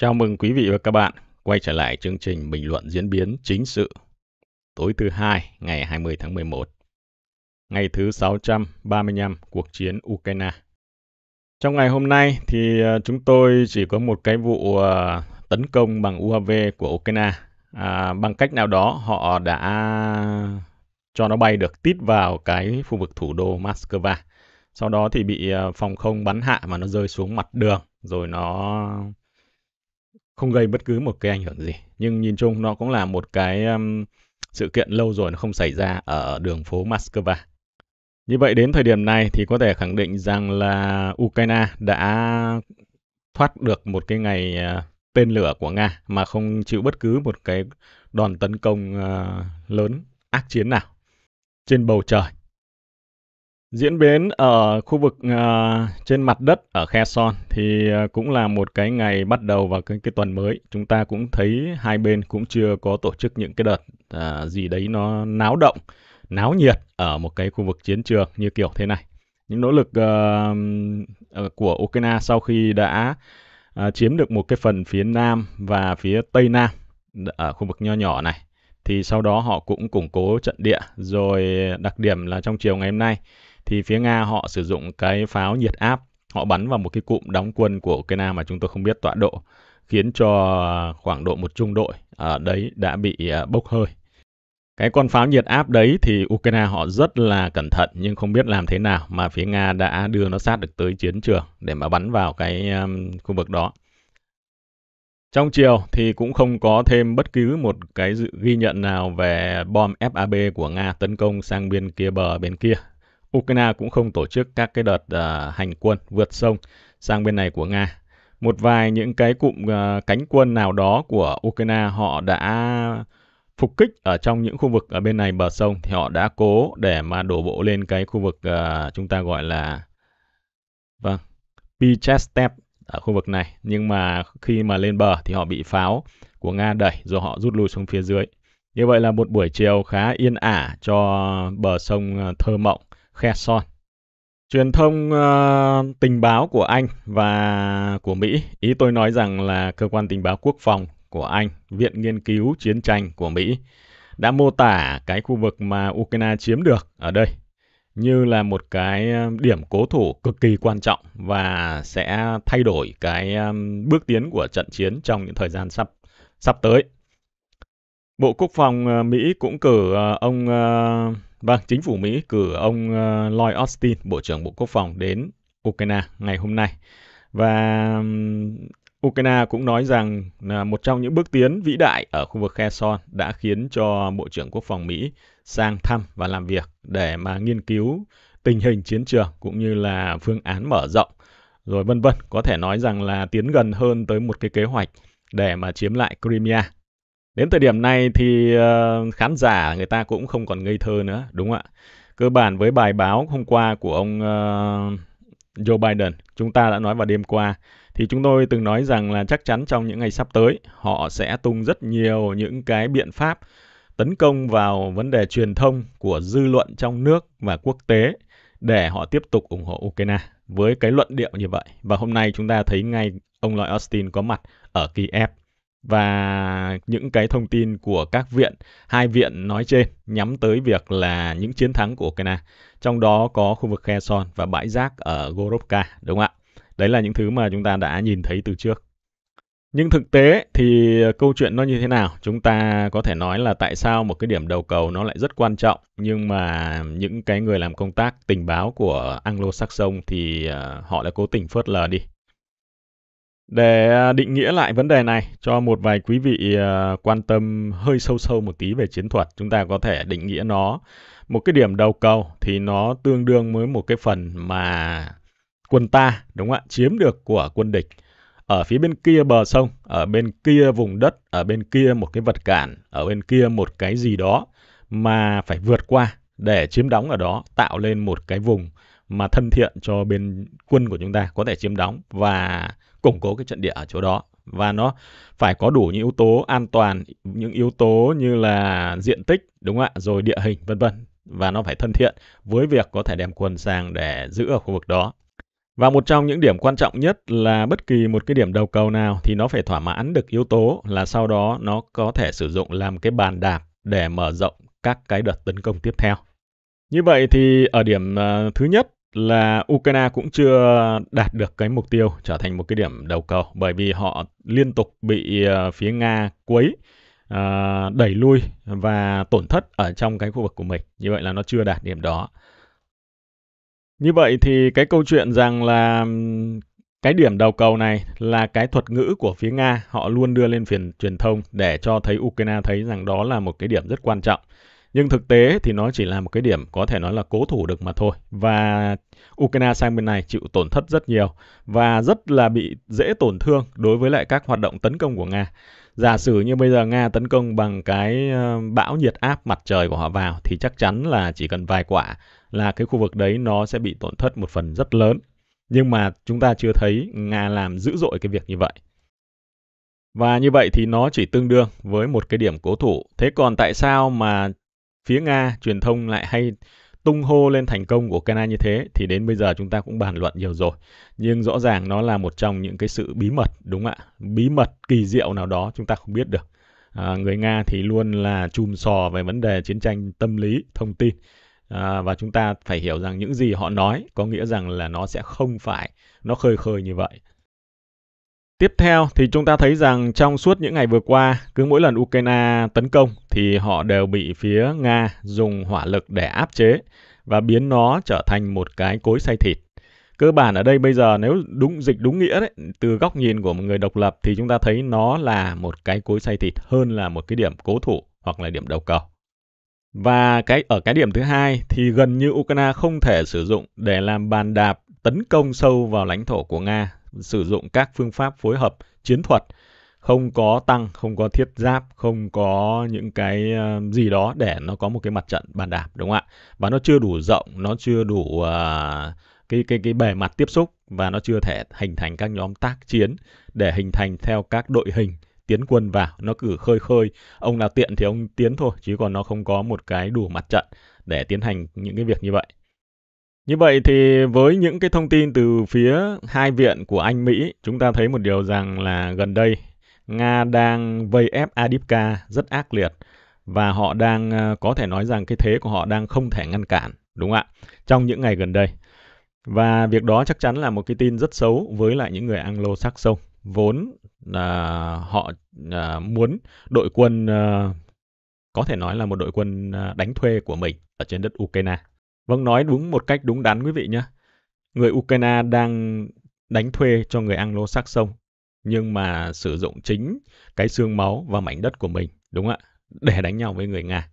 Chào mừng quý vị và các bạn quay trở lại chương trình bình luận diễn biến chính sự tối thứ hai ngày 20 tháng 11, ngày thứ 635 cuộc chiến Ukraine. Trong ngày hôm nay thì à, chúng tôi chỉ có một cái vụ à, tấn công bằng UAV của Ukraine. À, bằng cách nào đó họ đã cho nó bay được tít vào cái khu vực thủ đô Moscow. Sau đó thì bị à, phòng không bắn hạ mà nó rơi xuống mặt đường rồi nó không gây bất cứ một cái ảnh hưởng gì nhưng nhìn chung nó cũng là một cái um, sự kiện lâu rồi nó không xảy ra ở đường phố Moscow. Như vậy đến thời điểm này thì có thể khẳng định rằng là Ukraine đã thoát được một cái ngày à, tên lửa của Nga mà không chịu bất cứ một cái đòn tấn công à, lớn ác chiến nào trên bầu trời Diễn biến ở khu vực uh, trên mặt đất ở khe son thì uh, cũng là một cái ngày bắt đầu vào cái, cái tuần mới. Chúng ta cũng thấy hai bên cũng chưa có tổ chức những cái đợt uh, gì đấy nó náo động, náo nhiệt ở một cái khu vực chiến trường như kiểu thế này. Những nỗ lực uh, của Ukraine sau khi đã uh, chiếm được một cái phần phía nam và phía tây nam ở khu vực nho nhỏ này thì sau đó họ cũng củng cố trận địa rồi đặc điểm là trong chiều ngày hôm nay thì phía Nga họ sử dụng cái pháo nhiệt áp họ bắn vào một cái cụm đóng quân của Ukraine mà chúng tôi không biết tọa độ khiến cho khoảng độ một trung đội ở đấy đã bị à, bốc hơi. Cái con pháo nhiệt áp đấy thì Ukraine họ rất là cẩn thận nhưng không biết làm thế nào mà phía Nga đã đưa nó sát được tới chiến trường để mà bắn vào cái khu vực đó. Trong chiều thì cũng không có thêm bất cứ một cái dự ghi nhận nào về bom FAB của Nga tấn công sang bên kia bờ bên kia Ukraine cũng không tổ chức các cái đợt uh, hành quân vượt sông sang bên này của Nga. Một vài những cái cụm uh, cánh quân nào đó của Ukraine họ đã phục kích ở trong những khu vực ở bên này bờ sông thì họ đã cố để mà đổ bộ lên cái khu vực uh, chúng ta gọi là vâng Pichestep ở khu vực này nhưng mà khi mà lên bờ thì họ bị pháo của Nga đẩy rồi họ rút lui xuống phía dưới. Như vậy là một buổi chiều khá yên ả cho bờ sông Thơ Mộng khe son. Truyền thông uh, tình báo của Anh và của Mỹ, ý tôi nói rằng là cơ quan tình báo quốc phòng của Anh, Viện Nghiên cứu Chiến tranh của Mỹ đã mô tả cái khu vực mà Ukraine chiếm được ở đây như là một cái ờ, điểm cố thủ cực kỳ quan trọng và sẽ thay đổi cái ờ, bước tiến của trận chiến trong những thời gian sắp sắp tới. Bộ Quốc phòng Mỹ cũng cử ông Vâng, chính phủ Mỹ cử ông ờ, Lloyd Austin, Bộ trưởng Bộ Quốc phòng đến Ukraine ngày hôm nay. Và Ukraine cũng nói rằng là một trong những bước tiến vĩ đại ở khu vực Kherson đã khiến cho Bộ trưởng Quốc phòng Mỹ sang thăm và làm việc để mà nghiên cứu tình hình chiến trường cũng như là phương án mở rộng rồi vân vân có thể nói rằng là tiến gần hơn tới một cái kế hoạch để mà chiếm lại Crimea Đến thời điểm này thì uh, khán giả người ta cũng không còn ngây thơ nữa, đúng không ạ? Cơ bản với bài báo hôm qua của ông uh, Joe Biden, chúng ta đã nói vào đêm qua, thì chúng tôi từng nói rằng là chắc chắn trong những ngày sắp tới, họ sẽ tung rất nhiều những cái biện pháp tấn công vào vấn đề truyền thông của dư luận trong nước và quốc tế để họ tiếp tục ủng hộ Ukraine với cái luận điệu như vậy. Và hôm nay chúng ta thấy ngay ông Lloyd Austin có mặt ở Kiev và những cái thông tin của các viện, hai viện nói trên nhắm tới việc là những chiến thắng của Ukraine. Trong đó có khu vực Khe Son và bãi rác ở Gorovka, đúng không ạ? Đấy là những thứ mà chúng ta đã nhìn thấy từ trước. Nhưng thực tế thì câu chuyện nó như thế nào? Chúng ta có thể nói là tại sao một cái điểm đầu cầu nó lại rất quan trọng nhưng mà những cái người làm công tác tình báo của Anglo-Saxon thì ờ, họ lại cố tình phớt lờ đi. Để à, định nghĩa lại vấn đề này cho một vài quý vị à, quan tâm hơi sâu sâu một tí về chiến thuật, chúng ta có thể định nghĩa nó một cái điểm đầu cầu thì nó tương đương với một cái phần mà quân ta đúng không ạ, chiếm được của quân địch. Ở phía bên kia bờ sông, ở bên kia vùng đất, ở bên kia một cái vật cản, ở bên kia một cái gì đó mà phải vượt qua để chiếm đóng ở đó, tạo lên một cái vùng mà thân thiện cho bên quân của chúng ta có thể chiếm đóng và củng cố cái trận địa ở chỗ đó và nó phải có đủ những yếu tố an toàn, những yếu tố như là diện tích, đúng không ạ, rồi địa hình vân vân và nó phải thân thiện với việc có thể đem quân sang để giữ ở khu vực đó. Và một trong những điểm quan trọng nhất là bất kỳ một cái điểm đầu cầu nào thì nó phải thỏa mãn được yếu tố là sau đó nó có thể sử dụng làm cái bàn đạp để mở rộng các cái đợt tấn công tiếp theo. Như vậy thì ở điểm ờ, thứ nhất là Ukraine cũng chưa đạt được cái mục tiêu trở thành một cái điểm đầu cầu bởi vì họ liên tục bị ờ, phía Nga quấy ờ, đẩy lui và tổn thất ở trong cái khu vực của mình. Như vậy là nó chưa đạt điểm đó. Như vậy thì cái câu chuyện rằng là cái điểm đầu cầu này là cái thuật ngữ của phía Nga, họ luôn đưa lên phiền truyền thông để cho thấy Ukraine thấy rằng đó là một cái điểm rất quan trọng. Nhưng thực tế thì nó chỉ là một cái điểm có thể nói là cố thủ được mà thôi. Và Ukraine sang bên này chịu tổn thất rất nhiều và rất là bị dễ tổn thương đối với lại các hoạt động tấn công của Nga. Giả sử như bây giờ Nga tấn công bằng cái ờ, bão nhiệt áp mặt trời của họ vào thì chắc chắn là chỉ cần vài quả là cái khu vực đấy nó sẽ bị tổn thất một phần rất lớn. Nhưng mà chúng ta chưa thấy Nga làm dữ dội cái việc như vậy. Và như vậy thì nó chỉ tương đương với một cái điểm cố thủ. Thế còn tại sao mà phía Nga truyền thông lại hay tung hô lên thành công của canada như thế thì đến bây giờ chúng ta cũng bàn luận nhiều rồi. Nhưng rõ ràng nó là một trong những cái sự bí mật đúng không ạ? Bí mật kỳ diệu nào đó chúng ta không biết được. À, người Nga thì luôn là chùm sò về vấn đề chiến tranh tâm lý, thông tin. À, và chúng ta phải hiểu rằng những gì họ nói có nghĩa rằng là nó sẽ không phải nó khơi khơi như vậy Tiếp theo thì chúng ta thấy rằng trong suốt những ngày vừa qua, cứ mỗi lần Ukraine tấn công thì họ đều bị phía Nga dùng hỏa lực để áp chế và biến nó trở thành một cái cối xay thịt. Cơ bản ở đây bây giờ nếu đúng dịch đúng nghĩa đấy, từ góc nhìn của một người độc lập thì chúng ta thấy nó là một cái cối xay thịt hơn là một cái điểm cố thủ hoặc là điểm đầu cầu. Và cái ở cái điểm thứ hai thì gần như Ukraine không thể sử dụng để làm bàn đạp tấn công sâu vào lãnh thổ của Nga sử dụng các phương pháp phối hợp chiến thuật không có tăng không có thiết giáp không có những cái ờ, gì đó để nó có một cái mặt trận bàn đạp đúng không ạ và nó chưa đủ rộng nó chưa đủ uh, cái cái cái bề mặt tiếp xúc và nó chưa thể hình thành các nhóm tác chiến để hình thành theo các đội hình tiến quân vào nó cử khơi khơi ông nào tiện thì ông tiến thôi chứ còn nó không có một cái đủ mặt trận để tiến hành những cái việc như vậy như vậy thì với những cái thông tin từ phía hai viện của Anh Mỹ, chúng ta thấy một điều rằng là gần đây Nga đang vây ép Adipka rất ác liệt và họ đang ờ, có thể nói rằng cái thế của họ đang không thể ngăn cản, đúng không ạ? Trong những ngày gần đây. Và việc đó chắc chắn là một cái tin rất xấu với lại những người Anglo-Saxon vốn là ờ, họ ờ, muốn đội quân có thể nói là một đội quân đánh thuê của mình ở trên đất Ukraine. Vâng, nói đúng một cách đúng đắn quý vị nhé. Người Ukraine đang đánh thuê cho người Anglo-Saxon, nhưng mà sử dụng chính cái xương máu và mảnh đất của mình, đúng ạ? Để đánh nhau với người Nga.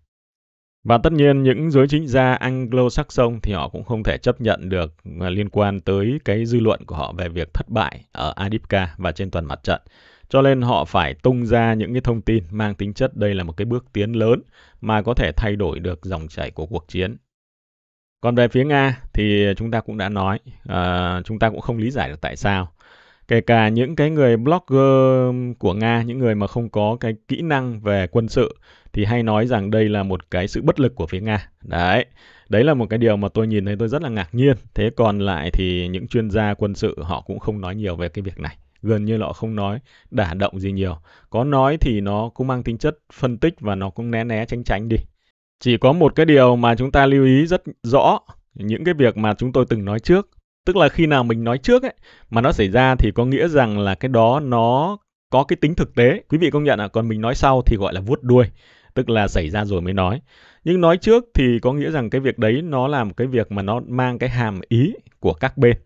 Và tất nhiên những giới chính gia Anglo-Saxon thì họ cũng không thể chấp nhận được à, liên quan tới cái dư luận của họ về việc thất bại ở Adipka và trên toàn mặt trận. Cho nên họ phải tung ra những cái thông tin mang tính chất đây là một cái bước tiến lớn mà có thể thay đổi được dòng chảy của cuộc chiến. Còn về phía Nga thì chúng ta cũng đã nói, uh, chúng ta cũng không lý giải được tại sao. Kể cả những cái người blogger của Nga, những người mà không có cái kỹ năng về quân sự thì hay nói rằng đây là một cái sự bất lực của phía Nga. Đấy, đấy là một cái điều mà tôi nhìn thấy tôi rất là ngạc nhiên. Thế còn lại thì những chuyên gia quân sự họ cũng không nói nhiều về cái việc này gần như là họ không nói đả động gì nhiều. Có nói thì nó cũng mang tính chất phân tích và nó cũng né né tránh tránh đi. Chỉ có một cái điều mà chúng ta lưu ý rất rõ, những cái việc mà chúng tôi từng nói trước. Tức là khi nào mình nói trước ấy, mà nó xảy ra thì có nghĩa rằng là cái đó nó có cái tính thực tế. Quý vị công nhận à? còn mình nói sau thì gọi là vuốt đuôi, tức là xảy ra rồi mới nói. Nhưng nói trước thì có nghĩa rằng cái việc đấy nó là một cái việc mà nó mang cái hàm ý của các bên.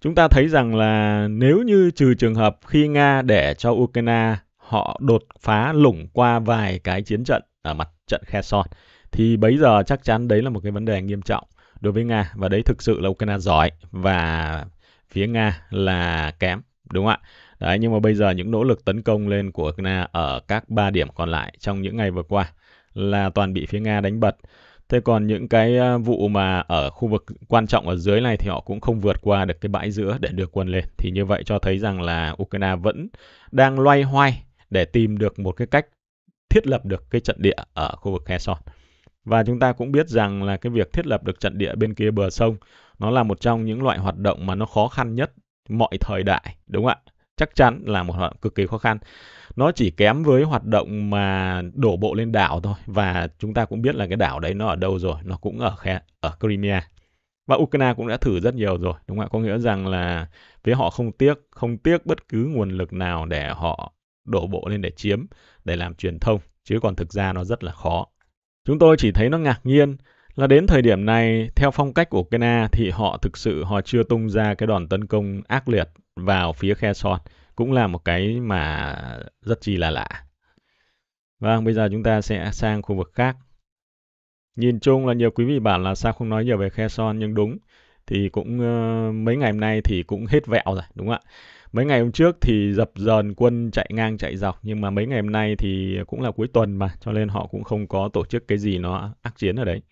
Chúng ta thấy rằng là nếu như trừ trường hợp khi Nga để cho Ukraine họ đột phá lủng qua vài cái chiến trận ở mặt trận Kherson thì bấy giờ chắc chắn đấy là một cái vấn đề nghiêm trọng đối với Nga và đấy thực sự là Ukraine giỏi và phía Nga là kém đúng không ạ? Đấy, nhưng mà bây giờ những nỗ lực tấn công lên của Ukraine ở các ba điểm còn lại trong những ngày vừa qua là toàn bị phía Nga đánh bật. Thế còn những cái ờ, vụ mà ở khu vực quan trọng ở dưới này thì họ cũng không vượt qua được cái bãi giữa để đưa quân lên. Thì như vậy cho thấy rằng là Ukraine vẫn đang loay hoay để tìm được một cái cách thiết lập được cái trận địa ở khu vực Kherson. Và chúng ta cũng biết rằng là cái việc thiết lập được trận địa bên kia bờ sông nó là một trong những loại hoạt động mà nó khó khăn nhất mọi thời đại, đúng không ạ? Chắc chắn là một hoạt động cực kỳ khó khăn. Nó chỉ kém với hoạt động mà đổ bộ lên đảo thôi và chúng ta cũng biết là cái đảo đấy nó ở đâu rồi, nó cũng ở khe, ở Crimea. Và Ukraine cũng đã thử rất nhiều rồi, đúng không ạ? Có nghĩa rằng là phía họ không tiếc, không tiếc bất cứ nguồn lực nào để họ đổ bộ lên để chiếm, để làm truyền thông, chứ còn thực ra nó rất là khó. Chúng tôi chỉ thấy nó ngạc nhiên là đến thời điểm này, theo phong cách của Kena thì họ thực sự họ chưa tung ra cái đòn tấn công ác liệt vào phía khe sọt. Cũng là một cái mà rất chi là lạ. Vâng, bây giờ chúng ta sẽ sang khu vực khác. Nhìn chung là nhiều quý vị bảo là sao không nói nhiều về khe son nhưng đúng thì cũng uh, mấy ngày hôm nay thì cũng hết vẹo rồi đúng không ạ? mấy ngày hôm trước thì dập dờn quân chạy ngang chạy dọc nhưng mà mấy ngày hôm nay thì cũng là cuối tuần mà cho nên họ cũng không có tổ chức cái gì nó ác chiến ở đấy.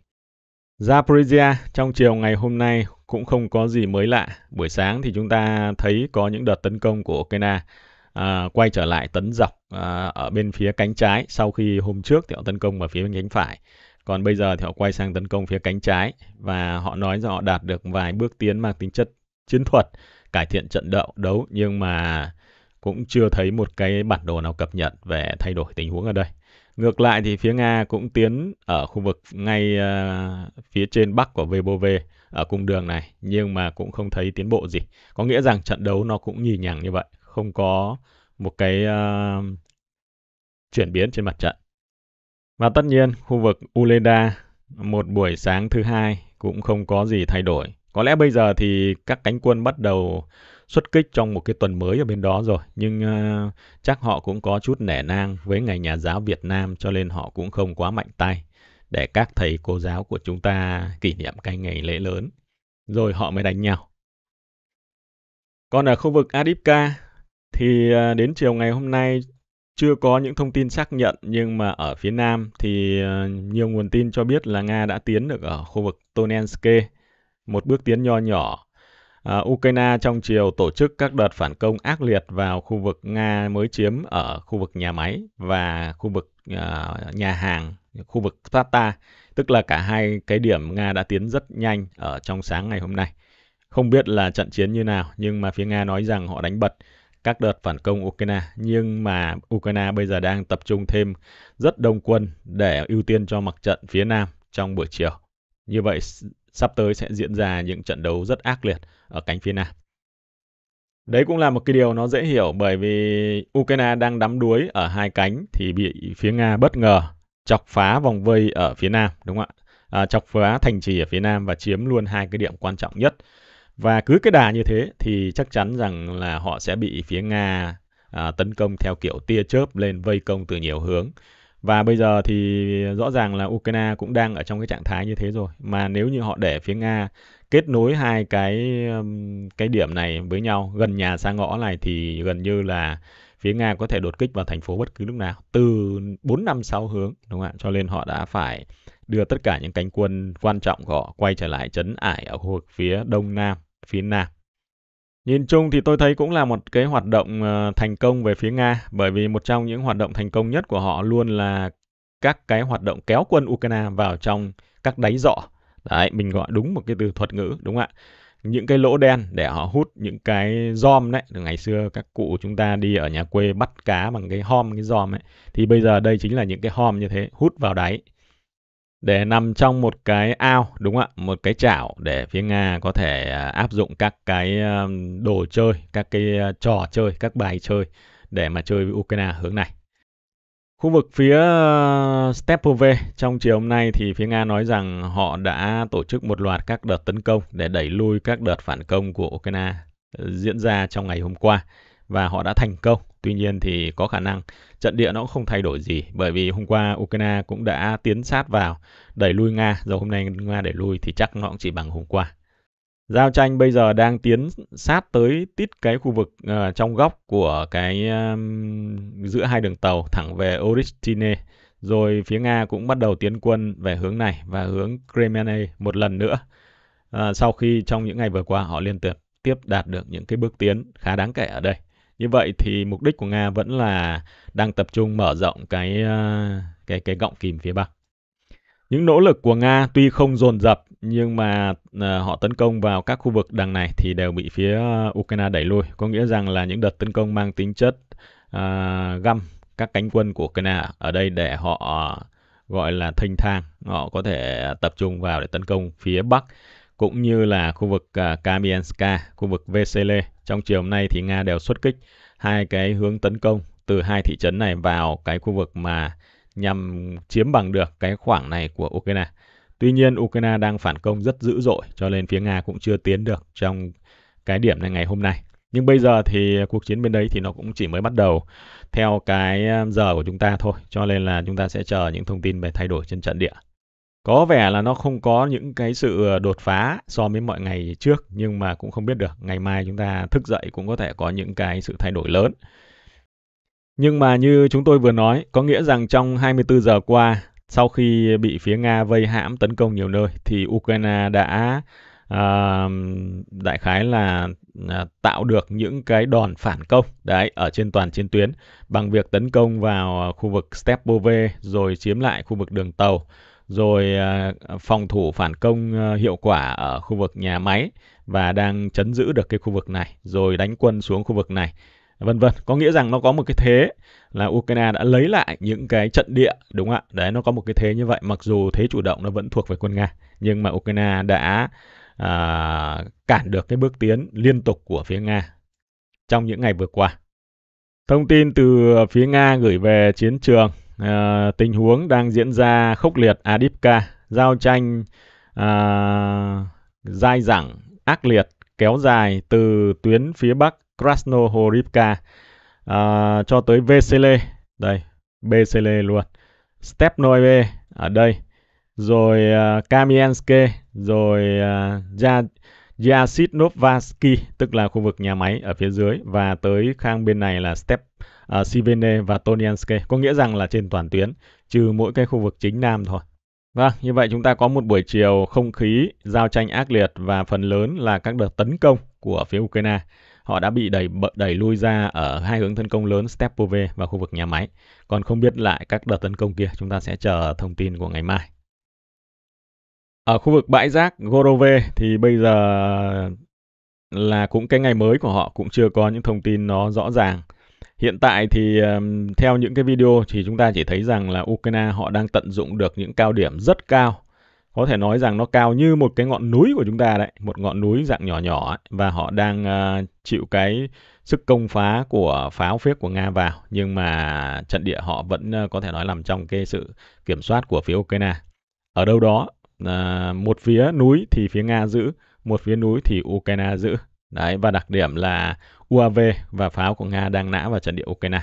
Zaporizhia trong chiều ngày hôm nay cũng không có gì mới lạ. Buổi sáng thì chúng ta thấy có những đợt tấn công của Ukraine à, quay trở lại tấn dọc à, ở bên phía cánh trái sau khi hôm trước thì họ tấn công ở phía bên cánh phải. Còn bây giờ thì họ quay sang tấn công phía cánh trái và họ nói rằng họ đạt được vài bước tiến mang tính chất chiến thuật cải thiện trận đậu đấu nhưng mà cũng chưa thấy một cái bản đồ nào cập nhật về thay đổi tình huống ở đây. Ngược lại thì phía Nga cũng tiến ở khu vực ngay uh, phía trên bắc của VBOV ở cung đường này nhưng mà cũng không thấy tiến bộ gì. Có nghĩa rằng trận đấu nó cũng nhì nhằng như vậy, không có một cái uh, chuyển biến trên mặt trận. Và tất nhiên khu vực Uleda một buổi sáng thứ hai cũng không có gì thay đổi. Có lẽ bây giờ thì các cánh quân bắt đầu xuất kích trong một cái tuần mới ở bên đó rồi, nhưng uh, chắc họ cũng có chút nể nang với ngày nhà giáo Việt Nam cho nên họ cũng không quá mạnh tay để các thầy cô giáo của chúng ta kỷ niệm cái ngày lễ lớn. Rồi họ mới đánh nhau. Còn ở khu vực Adipka thì à, đến chiều ngày hôm nay chưa có những thông tin xác nhận nhưng mà ở phía Nam thì à, nhiều nguồn tin cho biết là Nga đã tiến được ở khu vực Tonenske một bước tiến nho nhỏ. À, Ukraine trong chiều tổ chức các đợt phản công ác liệt vào khu vực Nga mới chiếm ở khu vực nhà máy và khu vực à, nhà hàng, khu vực Tata, tức là cả hai cái điểm Nga đã tiến rất nhanh ở trong sáng ngày hôm nay. Không biết là trận chiến như nào, nhưng mà phía Nga nói rằng họ đánh bật các đợt phản công Ukraine, nhưng mà Ukraine bây giờ đang tập trung thêm rất đông quân để ưu tiên cho mặt trận phía Nam trong buổi chiều. Như vậy sắp tới sẽ diễn ra những trận đấu rất ác liệt ở cánh phía Nam. Đấy cũng là một cái điều nó dễ hiểu bởi vì Ukraine đang đắm đuối ở hai cánh thì bị phía Nga bất ngờ chọc phá vòng vây ở phía Nam, đúng không ạ? À, chọc phá thành trì ở phía Nam và chiếm luôn hai cái điểm quan trọng nhất. Và cứ cái đà như thế thì chắc chắn rằng là họ sẽ bị phía Nga à, tấn công theo kiểu tia chớp lên vây công từ nhiều hướng và bây giờ thì rõ ràng là Ukraine cũng đang ở trong cái trạng thái như thế rồi. Mà nếu như họ để phía Nga kết nối hai cái cái điểm này với nhau gần nhà xa ngõ này thì gần như là phía Nga có thể đột kích vào thành phố bất cứ lúc nào từ 4 năm sau hướng đúng không ạ? Cho nên họ đã phải đưa tất cả những cánh quân quan trọng của họ quay trở lại trấn ải ở khu vực phía đông nam, phía nam. Nhìn chung thì tôi thấy cũng là một cái hoạt động ờ, thành công về phía Nga bởi vì một trong những hoạt động thành công nhất của họ luôn là các cái hoạt động kéo quân Ukraine vào trong các đáy dọ. Đấy, mình gọi đúng một cái từ thuật ngữ, đúng không ạ? Những cái lỗ đen để họ hút những cái giom đấy. Ngày xưa các cụ chúng ta đi ở nhà quê bắt cá bằng cái hom, cái giom ấy. Thì bây giờ đây chính là những cái hom như thế, hút vào đáy để nằm trong một cái ao đúng không ạ một cái chảo để phía nga có thể à, áp dụng các cái à, đồ chơi các cái à, trò chơi các bài chơi để mà chơi với ukraine hướng này Khu vực phía Stepove trong chiều hôm nay thì phía Nga nói rằng họ đã tổ chức một loạt các đợt tấn công để đẩy lui các đợt phản công của Ukraine diễn ra trong ngày hôm qua và họ đã thành công Tuy nhiên thì có khả năng trận địa nó cũng không thay đổi gì bởi vì hôm qua Ukraine cũng đã tiến sát vào đẩy lui Nga, rồi hôm nay Nga đẩy lui thì chắc nó cũng chỉ bằng hôm qua. Giao tranh bây giờ đang tiến sát tới tít cái khu vực uh, trong góc của cái um, giữa hai đường tàu thẳng về Oristine. Rồi phía Nga cũng bắt đầu tiến quân về hướng này và hướng Kremene một lần nữa. Uh, sau khi trong những ngày vừa qua họ liên tiếp tiếp đạt được những cái bước tiến khá đáng kể ở đây. Như vậy thì mục đích của Nga vẫn là đang tập trung mở rộng cái ờ, cái cái gọng kìm phía bắc. Những nỗ lực của Nga tuy không dồn dập nhưng mà ờ, họ tấn công vào các khu vực đằng này thì đều bị phía ờ, Ukraine đẩy lùi, có nghĩa rằng là những đợt tấn công mang tính chất uh, găm các cánh quân của Ukraine ở đây để họ gọi là thênh thang, họ có thể tập trung vào để tấn công phía bắc cũng như là khu vực uh, à, Kamianska, khu vực Vesele. Trong chiều hôm nay thì Nga đều xuất kích hai cái hướng tấn công từ hai thị trấn này vào cái khu vực mà nhằm chiếm bằng được cái khoảng này của Ukraine. Tuy nhiên Ukraine đang phản công rất dữ dội cho nên phía Nga cũng chưa tiến được trong cái điểm này ngày hôm nay. Nhưng bây giờ thì cuộc chiến bên đấy thì nó cũng chỉ mới bắt đầu theo cái à, giờ của chúng ta thôi, cho nên là chúng ta sẽ chờ những thông tin về thay đổi trên trận địa có vẻ là nó không có những cái sự ờ, đột phá so với mọi ngày trước nhưng mà cũng không biết được ngày mai chúng ta thức dậy cũng có thể có những cái sự thay đổi lớn nhưng mà như chúng tôi vừa nói có nghĩa rằng trong 24 giờ qua sau khi bị phía nga vây hãm tấn công nhiều nơi thì ukraine đã uh, đại khái là uh, tạo được những cái đòn phản công đấy ở trên toàn chiến tuyến bằng việc tấn công vào ờ, khu vực Stepove rồi chiếm lại khu vực đường tàu rồi à, phòng thủ phản công à, hiệu quả ở khu vực nhà máy và đang chấn giữ được cái khu vực này rồi đánh quân xuống khu vực này vân vân có nghĩa rằng nó có một cái thế là Ukraine đã lấy lại những cái trận địa đúng không ạ đấy nó có một cái thế như vậy mặc dù thế chủ động nó vẫn thuộc về quân Nga nhưng mà Ukraine đã à, cản được cái bước tiến liên tục của phía Nga trong những ngày vừa qua thông tin từ phía Nga gửi về chiến trường Ờ, tình huống đang diễn ra khốc liệt Adipka, giao tranh à, dai dẳng, ác liệt kéo dài từ tuyến phía bắc Krasnohorivka à, cho tới Vesele, đây, Vesele luôn, Stepnoe ở đây, rồi uh, Kamianske, rồi uh, Yasidnovsky, tức là khu vực nhà máy ở phía dưới và tới khang bên này là Step uh, à, Sivene và Tonianske, có nghĩa rằng là trên toàn tuyến, trừ mỗi cái khu vực chính nam thôi. Vâng, như vậy chúng ta có một buổi chiều không khí giao tranh ác liệt và phần lớn là các đợt tấn công của phía Ukraine. Họ đã bị đẩy đẩy lui ra ở hai hướng tấn công lớn Stepove và khu vực nhà máy. Còn không biết lại các đợt tấn công kia, chúng ta sẽ chờ thông tin của ngày mai. Ở khu vực bãi rác Gorove thì bây giờ là cũng cái ngày mới của họ cũng chưa có những thông tin nó rõ ràng. Hiện tại thì theo những cái video thì chúng ta chỉ thấy rằng là Ukraine họ đang tận dụng được những cao điểm rất cao. Có thể nói rằng nó cao như một cái ngọn núi của chúng ta đấy, một ngọn núi dạng nhỏ nhỏ ấy, và họ đang ờ, chịu cái sức công phá của pháo phiếc của Nga vào nhưng mà trận địa họ vẫn ờ, có thể nói nằm trong cái sự kiểm soát của phía Ukraine. Ở đâu đó à, một phía núi thì phía Nga giữ, một phía núi thì Ukraine giữ. Đấy, và đặc điểm là UAV và pháo của Nga đang nã vào trận địa Ukraine.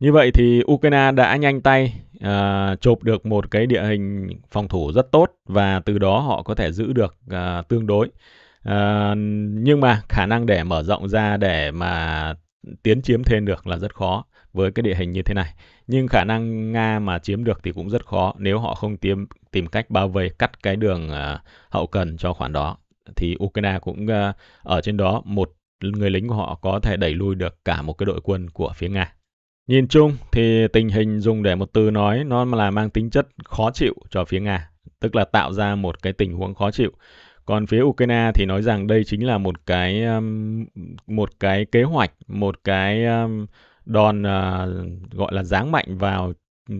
Như vậy thì Ukraine đã nhanh tay uh, chộp được một cái địa hình phòng thủ rất tốt và từ đó họ có thể giữ được uh, tương đối. Uh, nhưng mà khả năng để mở rộng ra để mà tiến chiếm thêm được là rất khó với cái địa hình như thế này nhưng khả năng Nga mà chiếm được thì cũng rất khó nếu họ không tìm tìm cách bao vây cắt cái đường à, hậu cần cho khoản đó thì Ukraine cũng à, ở trên đó một người lính của họ có thể đẩy lui được cả một cái đội quân của phía Nga. Nhìn chung thì tình hình dùng để một từ nói nó là mang tính chất khó chịu cho phía Nga, tức là tạo ra một cái tình huống khó chịu. Còn phía Ukraine thì nói rằng đây chính là một cái một cái kế hoạch, một cái đòn uh, gọi là giáng mạnh vào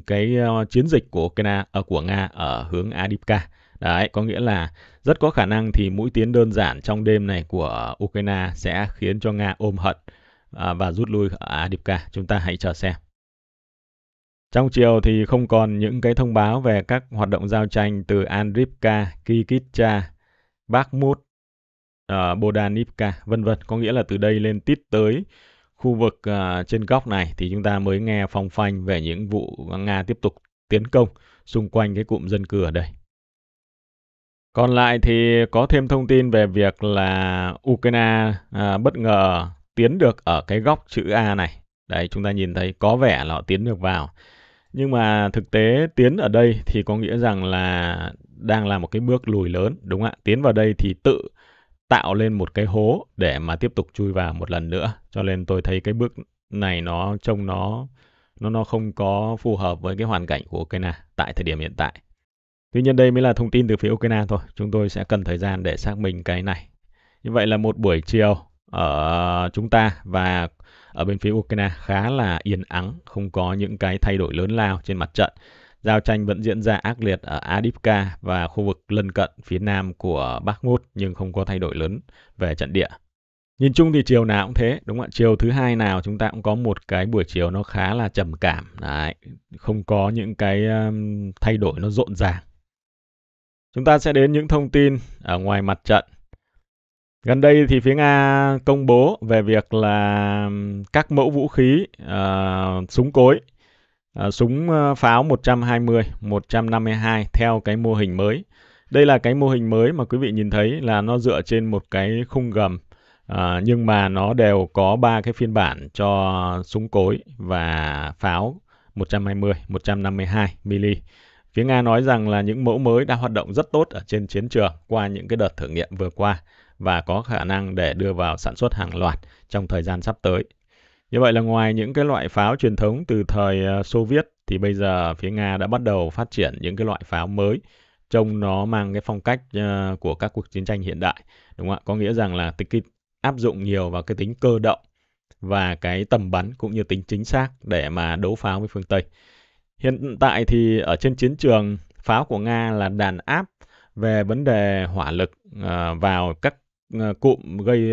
cái uh, chiến dịch của Ukraine uh, ờ, của Nga ở hướng Adipka. Đấy, có nghĩa là rất có khả năng thì mũi tiến đơn giản trong đêm này của Ukraine sẽ khiến cho Nga ôm hận uh, và rút lui ở Adipka. Chúng ta hãy chờ xem. Trong chiều thì không còn những cái thông báo về các hoạt động giao tranh từ Andripka, Kikitcha, Bakhmut, uh, Bodanivka, vân vân. Có nghĩa là từ đây lên tít tới khu vực uh, trên góc này thì chúng ta mới nghe phong phanh về những vụ Nga tiếp tục tiến công xung quanh cái cụm dân cư ở đây. Còn lại thì có thêm thông tin về việc là Ukraine à, bất ngờ tiến được ở cái góc chữ A này. Đấy, chúng ta nhìn thấy có vẻ là họ tiến được vào. Nhưng mà thực tế tiến ở đây thì có nghĩa rằng là đang là một cái bước lùi lớn, đúng không ạ? Tiến vào đây thì tự tạo lên một cái hố để mà tiếp tục chui vào một lần nữa cho nên tôi thấy cái bước này nó trông nó nó nó không có phù hợp với cái hoàn cảnh của Ukraine tại thời điểm hiện tại. Tuy nhiên đây mới là thông tin từ phía Ukraine thôi. Chúng tôi sẽ cần thời gian để xác minh cái này. Như vậy là một buổi chiều ở chúng ta và ở bên phía Ukraine khá là yên ắng, không có những cái thay đổi lớn lao trên mặt trận. Giao tranh vẫn diễn ra ác liệt ở Adipka và khu vực lân cận phía nam của Bakhmut nhưng không có thay đổi lớn về trận địa. Nhìn chung thì chiều nào cũng thế, đúng không ạ? Chiều thứ hai nào chúng ta cũng có một cái buổi chiều nó khá là trầm cảm, Đấy, không có những cái thay đổi nó rộn ràng. Chúng ta sẽ đến những thông tin ở ngoài mặt trận. Gần đây thì phía Nga công bố về việc là các mẫu vũ khí uh, súng cối À, súng ờ, pháo 120, 152 theo cái mô hình mới. Đây là cái mô hình mới mà quý vị nhìn thấy là nó dựa trên một cái khung gầm à, nhưng mà nó đều có ba cái phiên bản cho súng cối và pháo 120, 152 mm. Phía Nga nói rằng là những mẫu mới đã hoạt động rất tốt ở trên chiến trường qua những cái đợt thử nghiệm vừa qua và có khả năng để đưa vào sản xuất hàng loạt trong thời gian sắp tới. Như vậy là ngoài những cái loại pháo truyền thống từ thời ờ, Xô Viết thì bây giờ phía Nga đã bắt đầu phát triển những cái loại pháo mới trông nó mang cái phong cách ờ, của các cuộc chiến tranh hiện đại đúng không ạ? Có nghĩa rằng là cái áp dụng nhiều vào cái tính cơ động và cái tầm bắn cũng như tính chính xác để mà đấu pháo với phương Tây. Hiện tại thì ở trên chiến trường pháo của Nga là đàn áp về vấn đề hỏa lực ờ, vào các cụm gây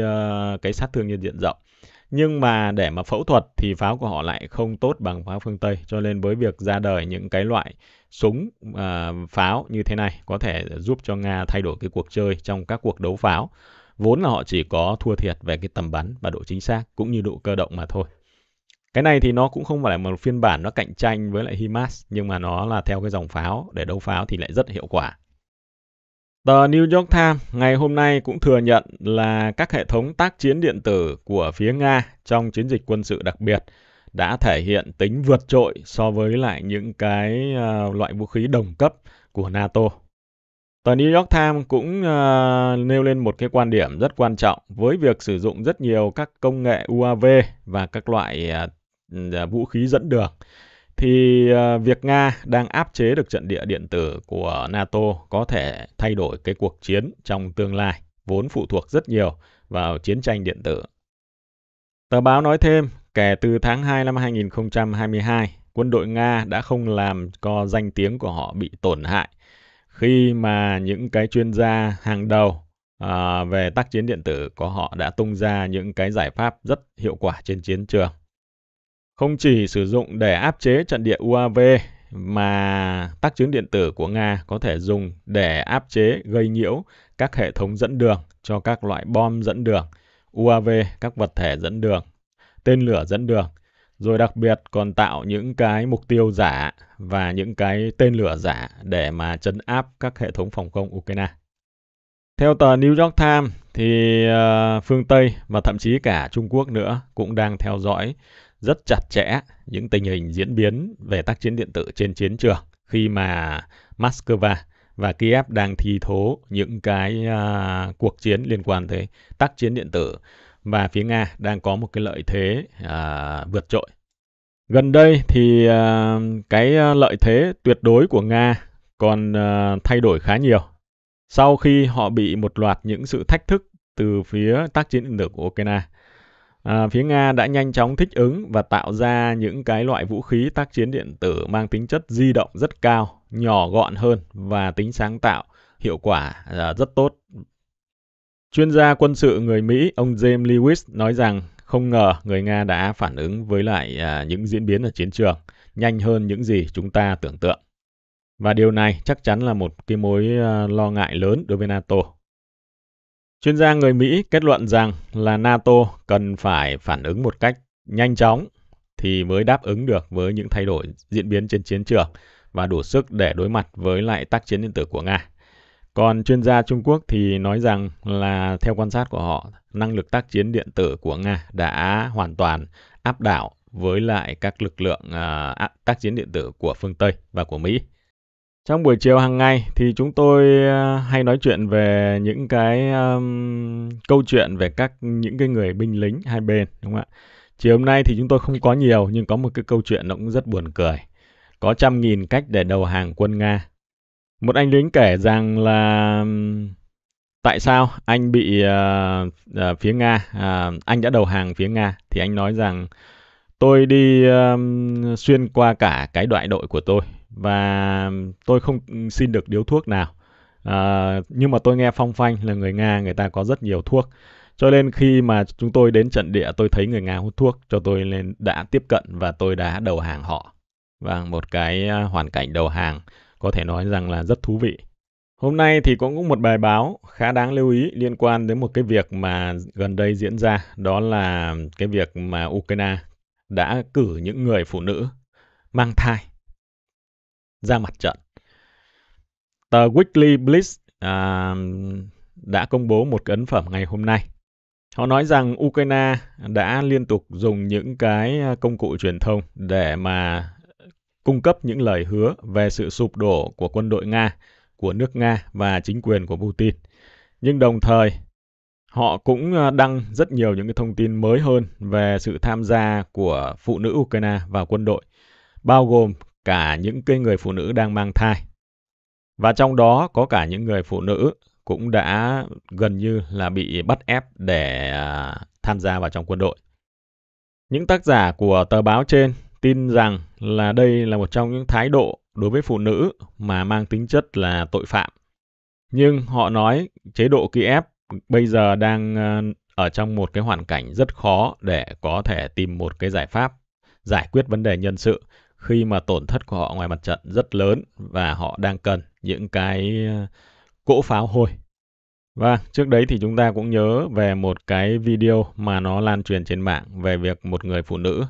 cái sát thương nhân diện rộng nhưng mà để mà phẫu thuật thì pháo của họ lại không tốt bằng pháo phương Tây. Cho nên với việc ra đời những cái loại súng à, pháo như thế này có thể giúp cho Nga thay đổi cái cuộc chơi trong các cuộc đấu pháo. Vốn là họ chỉ có thua thiệt về cái tầm bắn và độ chính xác cũng như độ cơ động mà thôi. Cái này thì nó cũng không phải là một phiên bản nó cạnh tranh với lại HIMARS nhưng mà nó là theo cái dòng pháo để đấu pháo thì lại rất hiệu quả. Tờ New York Times ngày hôm nay cũng thừa nhận là các hệ thống tác chiến điện tử của phía Nga trong chiến dịch quân sự đặc biệt đã thể hiện tính vượt trội so với lại những cái uh, loại vũ khí đồng cấp của NATO. Tờ New York Times cũng uh, nêu lên một cái quan điểm rất quan trọng với việc sử dụng rất nhiều các công nghệ UAV và các loại uh, vũ khí dẫn đường thì à, việc Nga đang áp chế được trận địa điện tử của NATO có thể thay đổi cái cuộc chiến trong tương lai, vốn phụ thuộc rất nhiều vào chiến tranh điện tử. Tờ báo nói thêm, kể từ tháng 2 năm 2022, quân đội Nga đã không làm cho danh tiếng của họ bị tổn hại khi mà những cái chuyên gia hàng đầu à, về tác chiến điện tử của họ đã tung ra những cái giải pháp rất hiệu quả trên chiến trường không chỉ sử dụng để áp chế trận địa UAV mà tác chiến điện tử của Nga có thể dùng để áp chế gây nhiễu các hệ thống dẫn đường cho các loại bom dẫn đường, UAV, các vật thể dẫn đường, tên lửa dẫn đường, rồi đặc biệt còn tạo những cái mục tiêu giả và những cái tên lửa giả để mà chấn áp các hệ thống phòng không Ukraine. Theo tờ New York Times thì ờ, phương Tây và thậm chí cả Trung Quốc nữa cũng đang theo dõi rất chặt chẽ những tình hình diễn biến về tác chiến điện tử trên chiến trường khi mà Moscow và Kiev đang thi thố những cái uh, cuộc chiến liên quan tới tác chiến điện tử và phía Nga đang có một cái lợi thế uh, vượt trội. Gần đây thì uh, cái lợi thế tuyệt đối của Nga còn uh, thay đổi khá nhiều. Sau khi họ bị một loạt những sự thách thức từ phía tác chiến điện tử của Ukraine, À, phía Nga đã nhanh chóng thích ứng và tạo ra những cái loại vũ khí tác chiến điện tử mang tính chất di động rất cao, nhỏ gọn hơn và tính sáng tạo, hiệu quả à, rất tốt. Chuyên gia quân sự người Mỹ ông James Lewis nói rằng không ngờ người Nga đã phản ứng với lại à, những diễn biến ở chiến trường nhanh hơn những gì chúng ta tưởng tượng. Và điều này chắc chắn là một cái mối à, lo ngại lớn đối với NATO Chuyên gia người Mỹ kết luận rằng là NATO cần phải phản ứng một cách nhanh chóng thì mới đáp ứng được với những thay đổi diễn biến trên chiến trường và đủ sức để đối mặt với lại tác chiến điện tử của Nga. Còn chuyên gia Trung Quốc thì nói rằng là theo quan sát của họ, năng lực tác chiến điện tử của Nga đã hoàn toàn áp đảo với lại các lực lượng à, tác chiến điện tử của phương Tây và của Mỹ. Trong buổi chiều hàng ngày thì chúng tôi ờ, hay nói chuyện về những cái um, câu chuyện về các những cái người binh lính hai bên đúng không ạ? Chiều hôm nay thì chúng tôi không có nhiều nhưng có một cái câu chuyện nó cũng rất buồn cười. Có trăm nghìn cách để đầu hàng quân Nga. Một anh lính kể rằng là tại sao anh bị uh, uh, phía Nga, uh, anh đã đầu hàng phía Nga thì anh nói rằng tôi đi um, xuyên qua cả cái đại đội của tôi và tôi không xin được điếu thuốc nào à, nhưng mà tôi nghe phong phanh là người nga người ta có rất nhiều thuốc cho nên khi mà chúng tôi đến trận địa tôi thấy người nga hút thuốc cho tôi nên đã tiếp cận và tôi đã đầu hàng họ và một cái ờ, hoàn cảnh đầu hàng có thể nói rằng là rất thú vị hôm nay thì cũng cũng một bài báo khá đáng lưu ý liên quan đến một cái việc mà gần đây diễn ra đó là cái việc mà ukraine đã cử những người phụ nữ mang thai ra mặt trận. Tờ Weekly Blitz à, đã công bố một cái ấn phẩm ngày hôm nay. Họ nói rằng Ukraine đã liên tục dùng những cái à, công cụ truyền thông để mà cung cấp những lời hứa về sự sụp đổ của quân đội Nga, của nước Nga và chính quyền của Putin. Nhưng đồng thời, họ cũng à, đăng rất nhiều những cái thông tin mới hơn về sự tham gia của phụ nữ Ukraine vào quân đội, bao gồm cả những cái người phụ nữ đang mang thai. Và trong đó có cả những người phụ nữ cũng đã gần như là bị bắt ép để à, tham gia vào trong quân đội. Những tác giả của tờ báo trên tin rằng là đây là một trong những thái độ đối với phụ nữ mà mang tính chất là tội phạm. Nhưng họ nói chế độ Kiev bây giờ đang à, ở trong một cái hoàn cảnh rất khó để có thể tìm một cái giải pháp giải quyết vấn đề nhân sự khi mà tổn thất của họ ngoài mặt trận rất lớn và họ đang cần những cái ờ, cỗ pháo hôi. Và vâng, trước đấy thì chúng ta cũng nhớ về một cái video mà nó lan truyền trên mạng về việc một người phụ nữ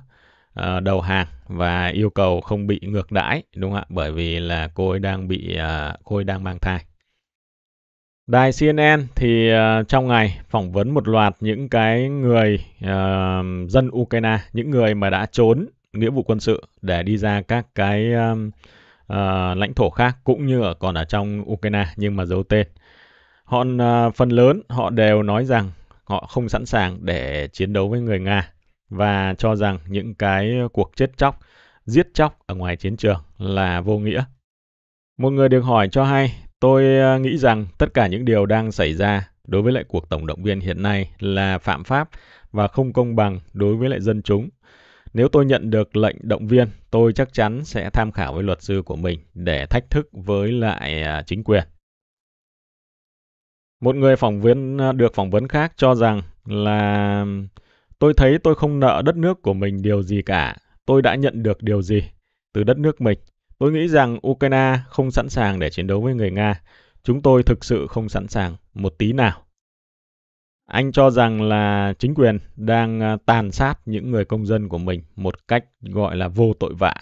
uh, đầu hàng và yêu cầu không bị ngược đãi đúng không ạ? Bởi vì là cô ấy đang bị uh, cô ấy đang mang thai. Đài CNN thì uh, trong ngày phỏng vấn một loạt những cái người uh, dân Ukraine, những người mà đã trốn nghĩa vụ quân sự để đi ra các cái um, uh, lãnh thổ khác cũng như ở còn ở trong Ukraine nhưng mà giấu tên. Họ uh, ờ, phần lớn họ đều nói rằng họ không sẵn sàng để chiến đấu với người Nga và cho rằng những cái cuộc chết chóc, giết chóc ở ngoài chiến trường là vô nghĩa. Một người được hỏi cho hay, tôi ờ, nghĩ rằng tất cả những điều đang xảy ra đối với lại cuộc tổng động viên hiện nay là phạm pháp và không công bằng đối với lại dân chúng nếu tôi nhận được lệnh động viên, tôi chắc chắn sẽ tham khảo với luật sư của mình để thách thức với lại à, chính quyền. Một người phỏng vấn à, được phỏng vấn khác cho rằng là tôi thấy tôi không nợ đất nước của mình điều gì cả, tôi đã nhận được điều gì từ đất nước mình. Tôi nghĩ rằng Ukraine không sẵn sàng để chiến đấu với người Nga. Chúng tôi thực sự không sẵn sàng một tí nào. Anh cho rằng là chính quyền đang à, tàn sát những người công dân của mình một cách gọi là vô tội vạ.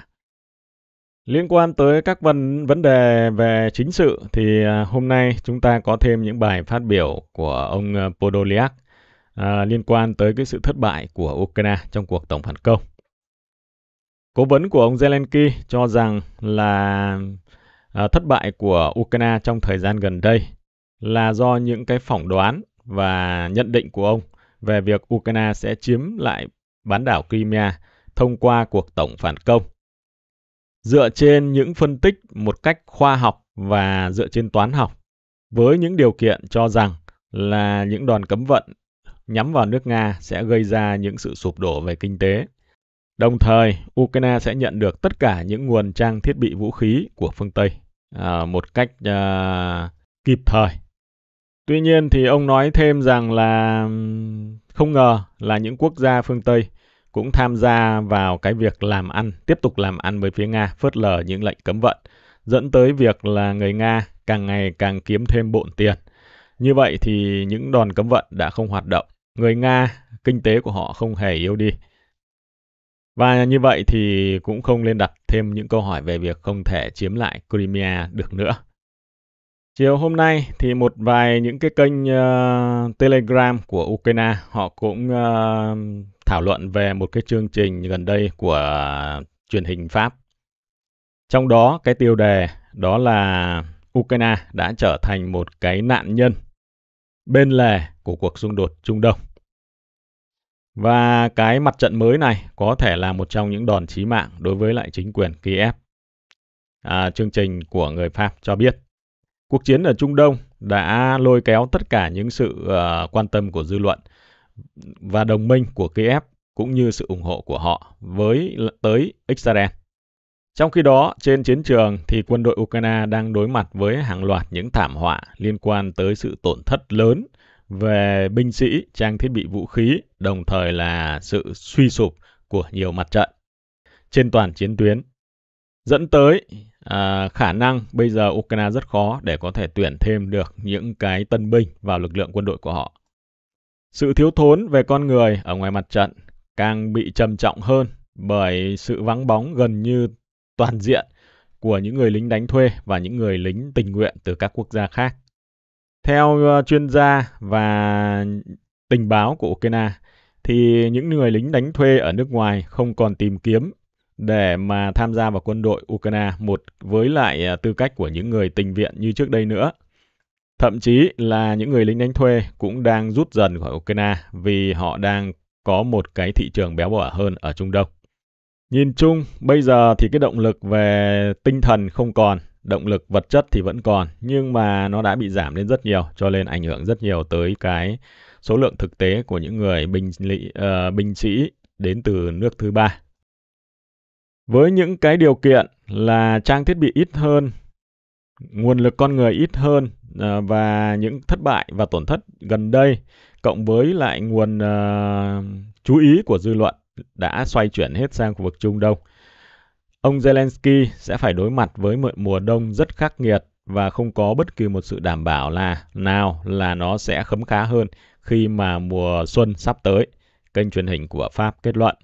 Liên quan tới các vấn vấn đề về chính sự thì à, hôm nay chúng ta có thêm những bài phát biểu của ông à, Podolyak à, liên quan tới cái sự thất bại của Ukraine trong cuộc tổng phản công. Cố vấn của ông Zelensky cho rằng là à, thất bại của Ukraine trong thời gian gần đây là do những cái phỏng đoán và nhận định của ông về việc Ukraine sẽ chiếm lại bán đảo Crimea thông qua cuộc tổng phản công. Dựa trên những phân tích một cách khoa học và dựa trên toán học, với những điều kiện cho rằng là những đòn cấm vận nhắm vào nước Nga sẽ gây ra những sự sụp đổ về kinh tế. Đồng thời, Ukraine sẽ nhận được tất cả những nguồn trang thiết bị vũ khí của phương Tây à, một cách à, kịp thời Tuy nhiên thì ông nói thêm rằng là không ngờ là những quốc gia phương Tây cũng tham gia vào cái việc làm ăn, tiếp tục làm ăn với phía Nga, phớt lờ những lệnh cấm vận, dẫn tới việc là người Nga càng ngày càng kiếm thêm bộn tiền. Như vậy thì những đòn cấm vận đã không hoạt động. Người Nga, kinh tế của họ không hề yếu đi. Và như vậy thì cũng không nên đặt thêm những câu hỏi về việc không thể chiếm lại Crimea được nữa. Chiều hôm nay thì một vài những cái kênh uh, Telegram của Ukraine họ cũng uh, thảo luận về một cái chương trình gần đây của uh, truyền hình Pháp. Trong đó cái tiêu đề đó là Ukraine đã trở thành một cái nạn nhân bên lề của cuộc xung đột Trung Đông. Và cái mặt trận mới này có thể là một trong những đòn chí mạng đối với lại chính quyền Kiev. À, chương trình của người Pháp cho biết Cuộc chiến ở Trung Đông đã lôi kéo tất cả những sự uh, quan tâm của dư luận và đồng minh của Kiev cũng như sự ủng hộ của họ với tới Israel. Trong khi đó, trên chiến trường thì quân đội Ukraine đang đối mặt với hàng loạt những thảm họa liên quan tới sự tổn thất lớn về binh sĩ, trang thiết bị vũ khí, đồng thời là sự suy sụp của nhiều mặt trận trên toàn chiến tuyến. Dẫn tới à, khả năng bây giờ Ukraine rất khó để có thể tuyển thêm được những cái tân binh vào lực lượng quân đội của họ. Sự thiếu thốn về con người ở ngoài mặt trận càng bị trầm trọng hơn bởi sự vắng bóng gần như toàn diện của những người lính đánh thuê và những người lính tình nguyện từ các quốc gia khác. Theo ờ, chuyên gia và tình báo của Ukraine, thì những người lính đánh thuê ở nước ngoài không còn tìm kiếm để mà tham gia vào quân đội Ukraine một với lại à, tư cách của những người tình viện như trước đây nữa. Thậm chí là những người lính đánh thuê cũng đang rút dần khỏi Ukraine vì họ đang có một cái thị trường béo bở hơn ở Trung Đông. Nhìn chung, bây giờ thì cái động lực về tinh thần không còn, động lực vật chất thì vẫn còn, nhưng mà nó đã bị giảm đến rất nhiều, cho nên ảnh hưởng rất nhiều tới cái số lượng thực tế của những người binh, lị, uh, binh sĩ đến từ nước thứ ba với những cái điều kiện là trang thiết bị ít hơn, nguồn lực con người ít hơn ờ, và những thất bại và tổn thất gần đây cộng với lại nguồn ờ, chú ý của dư luận đã xoay chuyển hết sang khu vực Trung Đông. Ông Zelensky sẽ phải đối mặt với một mùa đông rất khắc nghiệt và không có bất kỳ một sự đảm bảo là nào là nó sẽ khấm khá hơn khi mà mùa xuân sắp tới, kênh truyền hình của Pháp kết luận.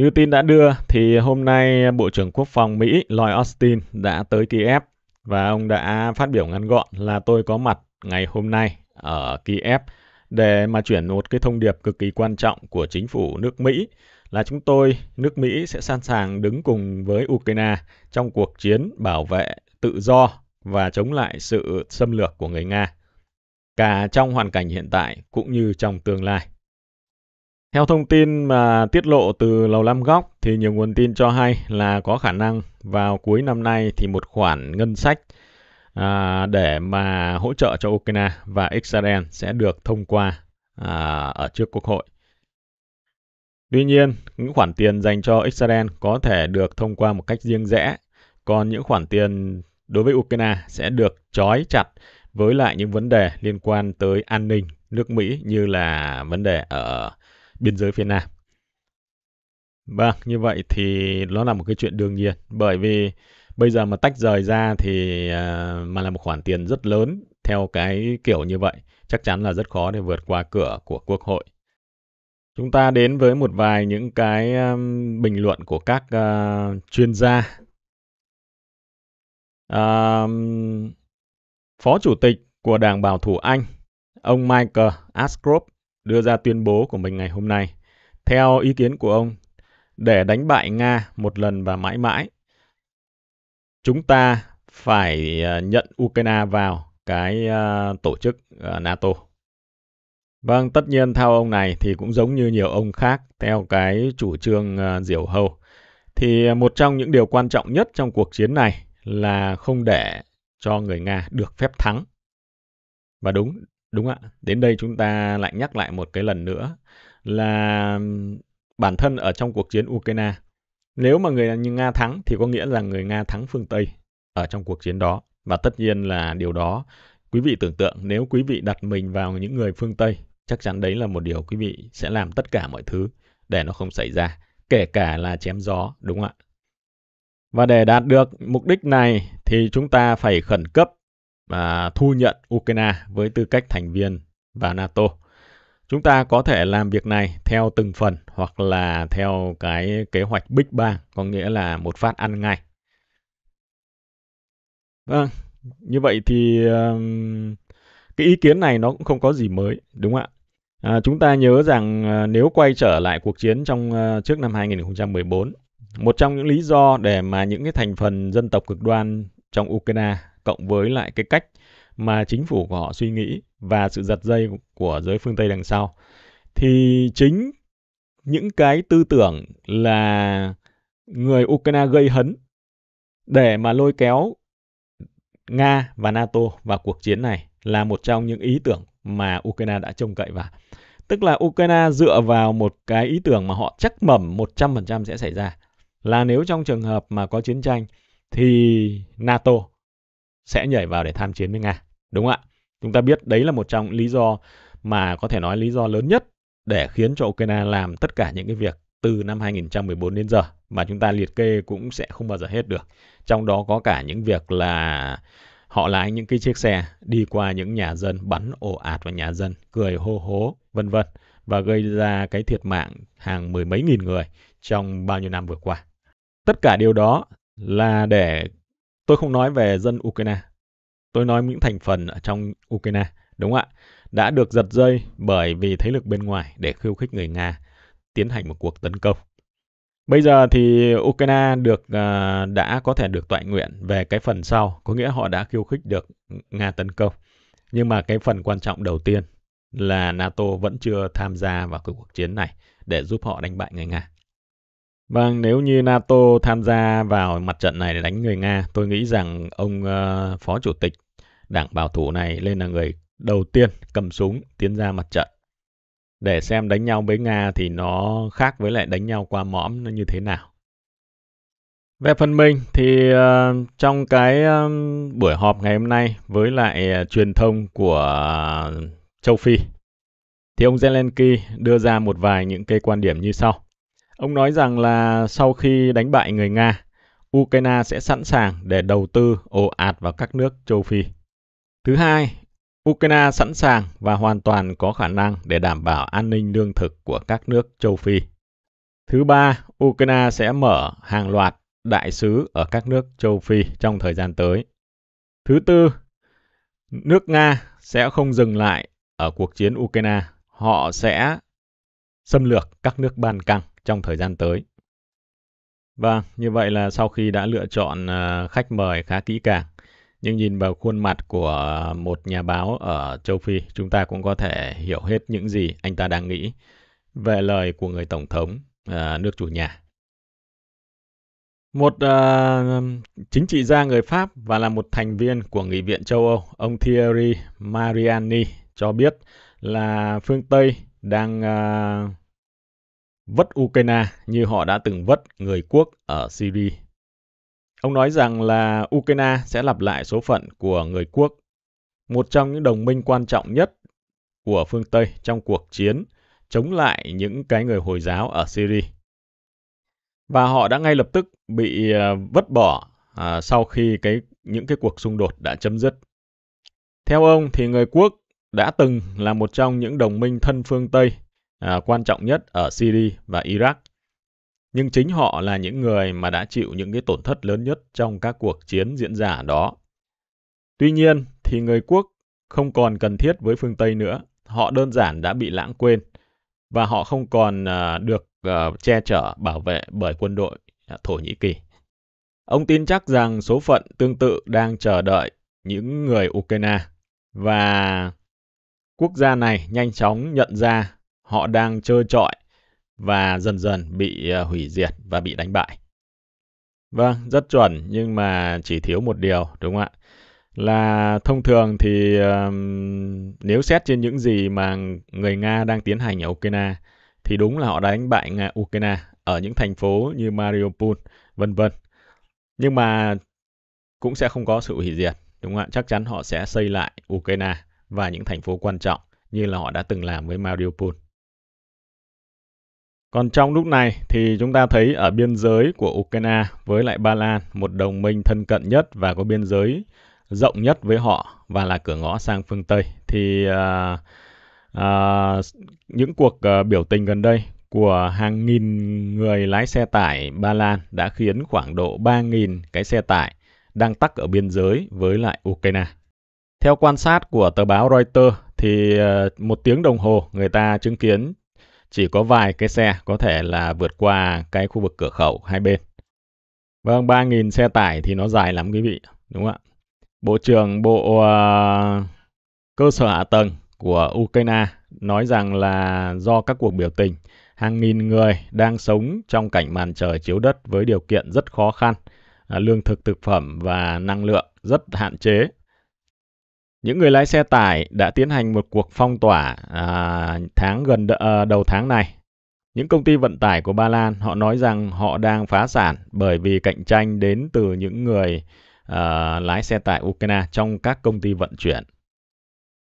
Như tin đã đưa thì hôm nay Bộ trưởng Quốc phòng Mỹ Lloyd Austin đã tới Kiev và ông đã phát biểu ngắn gọn là tôi có mặt ngày hôm nay ở Kiev để mà chuyển một cái thông điệp cực kỳ quan trọng của chính phủ nước Mỹ là chúng tôi, nước Mỹ sẽ sẵn sàng đứng cùng với Ukraine trong cuộc chiến bảo vệ tự do và chống lại sự xâm lược của người Nga, cả trong hoàn cảnh hiện tại cũng như trong tương lai. Theo thông tin mà tiết lộ từ Lầu Lam Góc thì nhiều nguồn tin cho hay là có khả năng vào cuối năm nay thì một khoản ngân sách à, để mà hỗ trợ cho Ukraine và Israel sẽ được thông qua à, ở trước Quốc hội. Tuy nhiên, những khoản tiền dành cho Israel có thể được thông qua một cách riêng rẽ, còn những khoản tiền đối với Ukraine sẽ được trói chặt với lại những vấn đề liên quan tới an ninh nước Mỹ như là vấn đề ở biên giới phía Nam. Vâng, như vậy thì nó là một cái chuyện đương nhiên bởi vì bây giờ mà tách rời ra thì à, mà là một khoản tiền rất lớn theo cái kiểu như vậy chắc chắn là rất khó để vượt qua cửa của quốc hội. Chúng ta đến với một vài những cái à, bình luận của các à, chuyên gia. Phó Chủ tịch của Đảng Bảo thủ Anh, ông Michael Ashcroft đưa ra tuyên bố của mình ngày hôm nay. Theo ý kiến của ông, để đánh bại Nga một lần và mãi mãi, chúng ta phải ờ, nhận Ukraine vào cái ờ, tổ chức ờ, NATO. Vâng, tất nhiên theo ông này thì cũng giống như nhiều ông khác theo cái chủ trương diều hâu. Thì một trong những điều quan trọng nhất trong cuộc chiến này là không để cho người Nga được phép thắng. Và đúng, Đúng ạ. Đến đây chúng ta lại nhắc lại một cái lần nữa là bản thân ở trong cuộc chiến Ukraine. Nếu mà người Nga thắng thì có nghĩa là người Nga thắng phương Tây ở trong cuộc chiến đó. Và tất nhiên là điều đó quý vị tưởng tượng nếu quý vị đặt mình vào những người phương Tây chắc chắn đấy là một điều quý vị sẽ làm tất cả mọi thứ để nó không xảy ra, kể cả là chém gió, đúng ạ? Và để đạt được mục đích này thì chúng ta phải khẩn cấp và thu nhận Ukraine với tư cách thành viên và NATO. Chúng ta có thể làm việc này theo từng phần hoặc là theo cái kế hoạch Big Bang, có nghĩa là một phát ăn ngay. Vâng, như vậy thì cái ý kiến này nó cũng không có gì mới, đúng không ạ? À, chúng ta nhớ rằng à, nếu quay trở lại cuộc chiến trong à, trước năm 2014, một trong những lý do để mà những cái thành phần dân tộc cực đoan trong Ukraine cộng với lại cái cách mà chính phủ của họ suy nghĩ và sự giật dây của giới phương Tây đằng sau thì chính những cái tư tưởng là người Ukraine gây hấn để mà lôi kéo Nga và NATO vào cuộc chiến này là một trong những ý tưởng mà Ukraine đã trông cậy vào. Tức là Ukraine dựa vào một cái ý tưởng mà họ chắc mẩm 100% sẽ xảy ra. Là nếu trong trường hợp mà có chiến tranh thì NATO sẽ nhảy vào để tham chiến với Nga. Đúng ạ? Chúng ta biết đấy là một trong lý do mà có thể nói lý do lớn nhất để khiến cho Ukraine làm tất cả những cái việc từ năm 2014 đến giờ mà chúng ta liệt kê cũng sẽ không bao giờ hết được. Trong đó có cả những việc là họ lái những cái chiếc xe đi qua những nhà dân bắn ồ ạt vào nhà dân, cười hô hố, vân vân và gây ra cái thiệt mạng hàng mười mấy nghìn người trong bao nhiêu năm vừa qua. Tất cả điều đó là để Tôi không nói về dân Ukraine. Tôi nói những thành phần ở trong Ukraine, đúng không ạ? Đã được giật dây bởi vì thế lực bên ngoài để khiêu khích người Nga tiến hành một cuộc tấn công. Bây giờ thì Ukraine được uh, đã có thể được tọa nguyện về cái phần sau, có nghĩa họ đã khiêu khích được Nga tấn công. Nhưng mà cái phần quan trọng đầu tiên là NATO vẫn chưa tham gia vào cuộc chiến này để giúp họ đánh bại người Nga. Vâng, nếu như NATO tham gia vào mặt trận này để đánh người Nga, tôi nghĩ rằng ông uh, phó chủ tịch đảng bảo thủ này lên là người đầu tiên cầm súng tiến ra mặt trận. Để xem đánh nhau với Nga thì nó khác với lại đánh nhau qua mõm nó như thế nào. Về phần mình thì uh, trong cái uh, buổi họp ngày hôm nay với lại uh, truyền thông của uh, châu Phi thì ông Zelensky đưa ra một vài những cái quan điểm như sau Ông nói rằng là sau khi đánh bại người Nga, Ukraine sẽ sẵn sàng để đầu tư ồ ạt vào các nước châu Phi. Thứ hai, Ukraine sẵn sàng và hoàn toàn có khả năng để đảm bảo an ninh lương thực của các nước châu Phi. Thứ ba, Ukraine sẽ mở hàng loạt đại sứ ở các nước châu Phi trong thời gian tới. Thứ tư, nước Nga sẽ không dừng lại ở cuộc chiến Ukraine, họ sẽ xâm lược các nước Ban Căng trong thời gian tới. Và vâng, như vậy là sau khi đã lựa chọn à, khách mời khá kỹ càng, nhưng nhìn vào khuôn mặt của một nhà báo ở châu Phi, chúng ta cũng có thể hiểu hết những gì anh ta đang nghĩ về lời của người tổng thống à, nước chủ nhà. Một uh, chính trị gia người Pháp và là một thành viên của Nghị viện châu Âu, ông Thierry Mariani cho biết là phương Tây đang uh, vất Ukraine như họ đã từng vất người quốc ở Syria. Ông nói rằng là Ukraine sẽ lặp lại số phận của người quốc, một trong những đồng minh quan trọng nhất của phương Tây trong cuộc chiến chống lại những cái người Hồi giáo ở Syria. Và họ đã ngay lập tức bị à, vứt bỏ à, sau khi cái những cái cuộc xung đột đã chấm dứt. Theo ông thì người quốc đã từng là một trong những đồng minh thân phương Tây à, quan trọng nhất ở Syria và Iraq. Nhưng chính họ là những người mà đã chịu những cái tổn thất lớn nhất trong các cuộc chiến diễn ra đó. Tuy nhiên thì người quốc không còn cần thiết với phương Tây nữa, họ đơn giản đã bị lãng quên và họ không còn à, được à, che chở bảo vệ bởi quân đội à, Thổ Nhĩ Kỳ. Ông tin chắc rằng số phận tương tự đang chờ đợi những người Ukraine và quốc gia này nhanh chóng nhận ra họ đang trơ trọi và dần dần bị ờ, hủy diệt và bị đánh bại. Vâng, rất chuẩn nhưng mà chỉ thiếu một điều đúng không ạ? Là thông thường thì nếu xét trên những gì mà người Nga đang tiến hành ở Ukraine thì đúng là họ đã đánh bại Nga Ukraine ở những thành phố như Mariupol, vân vân. Nhưng mà cũng sẽ không có sự hủy diệt, đúng không ạ? Chắc chắn họ sẽ xây lại Ukraine và những thành phố quan trọng như là họ đã từng làm với Mariupol. Còn trong lúc này thì chúng ta thấy ở biên giới của Ukraine với lại Ba Lan, một đồng minh thân cận nhất và có biên giới rộng nhất với họ và là cửa ngõ sang phương Tây thì uh, uh, những cuộc uh, biểu tình gần đây của hàng nghìn người lái xe tải Ba Lan đã khiến khoảng độ 3.000 cái xe tải đang tắc ở biên giới với lại Ukraine. Theo quan sát của tờ báo Reuters thì một tiếng đồng hồ người ta chứng kiến chỉ có vài cái xe có thể là vượt qua cái khu vực cửa khẩu hai bên. Vâng, 3.000 xe tải thì nó dài lắm quý vị, đúng không ạ? Bộ trưởng Bộ ờ, Cơ sở Hạ tầng của Ukraine nói rằng là do các cuộc biểu tình, hàng nghìn người đang sống trong cảnh màn trời chiếu đất với điều kiện rất khó khăn, à, lương thực thực phẩm và năng lượng rất hạn chế những người lái xe tải đã tiến hành một cuộc phong tỏa à, tháng gần đ- ờ, đầu tháng này. Những công ty vận tải của Ba Lan họ nói rằng họ đang phá sản bởi vì cạnh tranh đến từ những người à, lái xe tải Ukraine trong các công ty vận chuyển.